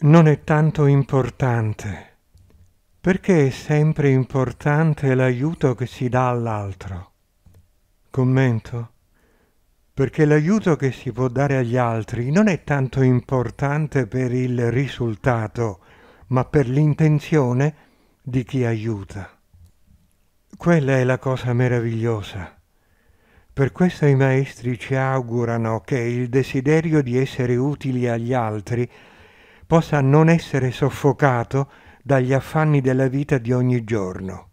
non è tanto importante, perché è sempre importante l'aiuto che si dà all'altro. Commento? Perché l'aiuto che si può dare agli altri non è tanto importante per il risultato, ma per l'intenzione di chi aiuta. Quella è la cosa meravigliosa. Per questo i maestri ci augurano che il desiderio di essere utili agli altri possa non essere soffocato dagli affanni della vita di ogni giorno.